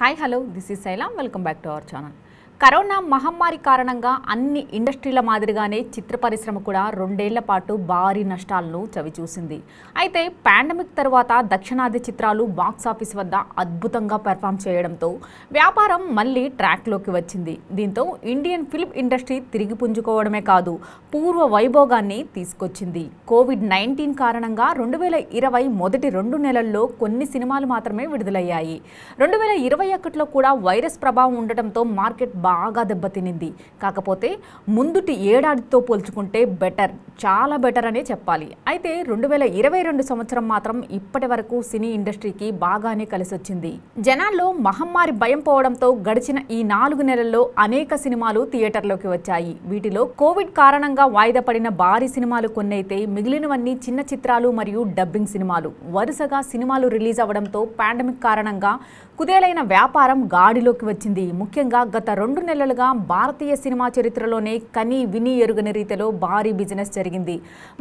hi hello this is Shaila welcome back to our channel corona మహమ్మారి కారణంగా అన్ని ఇండస్ట్రీల మాదిరిగానే చిత్ర పరిశ్రమ కూడా రెండేళ్ల పాటు భారీ నష్టాలను చవిచూసింది అయితే పాండమిక్ తర్వాత దక్షిణాది చిత్రాలు బాక్సాఫీస్ వద్ద అద్భుతంగా పెర్ఫామ్ చేయడంతో వ్యాపారం మళ్ళీ ట్రాక్లోకి వచ్చింది దీంతో ఇండియన్ ఫిల్మ్ ఇండస్ట్రీ తిరిగి పుంజుకోవడమే కాదు పూర్వ వైభోగాన్ని తీసుకొచ్చింది కోవిడ్ నైన్టీన్ కారణంగా రెండు వేల ఇరవై మొదటి రెండు నెలల్లో కొన్ని సినిమాలు మాత్రమే విడుదలయ్యాయి రెండు వేల ఇరవై ఒకటిలో కూడా వైరస్ ప్రభావం ఉండటంతో మార్కెట్ బాగా దెబ్బతినింది కాకపోతే ముందుటి ఏడాదితో పోల్చుకుంటే బెటర్ చాలా బెటర్ అనే చెప్పాలి అయితే రెండు వేల ఇరవై రెండు సంవత్సరం మాత్రం ఇప్పటి వరకు సినీ ఇండస్ట్రీకి బాగానే కలిసొచ్చింది జనాల్లో మహమ్మారి భయం పోవడంతో గడిచిన ఈ నాలుగు నెలల్లో అనేక సినిమాలు థియేటర్లోకి వచ్చాయి వీటిలో కోవిడ్ కారణంగా వాయిదా పడిన భారీ సినిమాలు కొన్నైతే మిగిలినవన్నీ చిన్న చిత్రాలు మరియు డబ్బింగ్ సినిమాలు వరుసగా సినిమాలు రిలీజ్ అవ్వడంతో పాండమిక్ కారణంగా కుదేలైన వ్యాపారం గాడిలోకి వచ్చింది ముఖ్యంగా గత రెండు రెండు నెలలుగా భారతీయ సినిమా చరిత్రలోనే కని విని ఎరుగని రీతిలో భారీ బిజినెస్ జరిగింది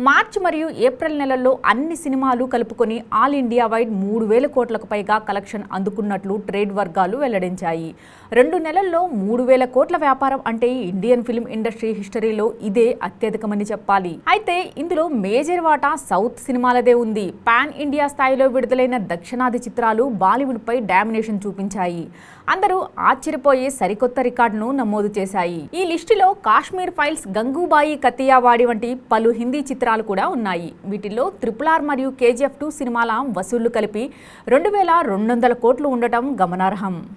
మార్చి మరియు ఏప్రిల్ నెలల్లో అన్ని సినిమాలు కలుపుకొని ఆల్ ఇండియా వైడ్ మూడు వేల కోట్లకు పైగా కలెక్షన్ అందుకున్నట్లు ట్రేడ్ వర్గాలు వెల్లడించాయి రెండు నెలల్లో మూడు వేల కోట్ల వ్యాపారం అంటే ఇండియన్ ఫిల్మ్ ఇండస్ట్రీ హిస్టరీలో ఇదే అత్యధికమని చెప్పాలి అయితే ఇందులో మేజర్ వాటా సౌత్ సినిమాలదే ఉంది పాన్ ఇండియా స్థాయిలో విడుదలైన దక్షిణాది చిత్రాలు బాలీవుడ్పై డామినేషన్ చూపించాయి అందరూ ఆశ్చర్యపోయే సరికొత్త రికార్డు రికార్డును నమోదు చేశాయి ఈ లిస్టులో కాశ్మీర్ ఫైల్స్ గంగూబాయి కతియావాడి వంటి పలు హిందీ చిత్రాలు కూడా ఉన్నాయి వీటిల్లో త్రిపుల్ ఆర్ మరియు కేజీఎఫ్ టూ సినిమాల వసూళ్లు కలిపి రెండు వేల రెండు వందల కోట్లు ఉండటం గమనార్హం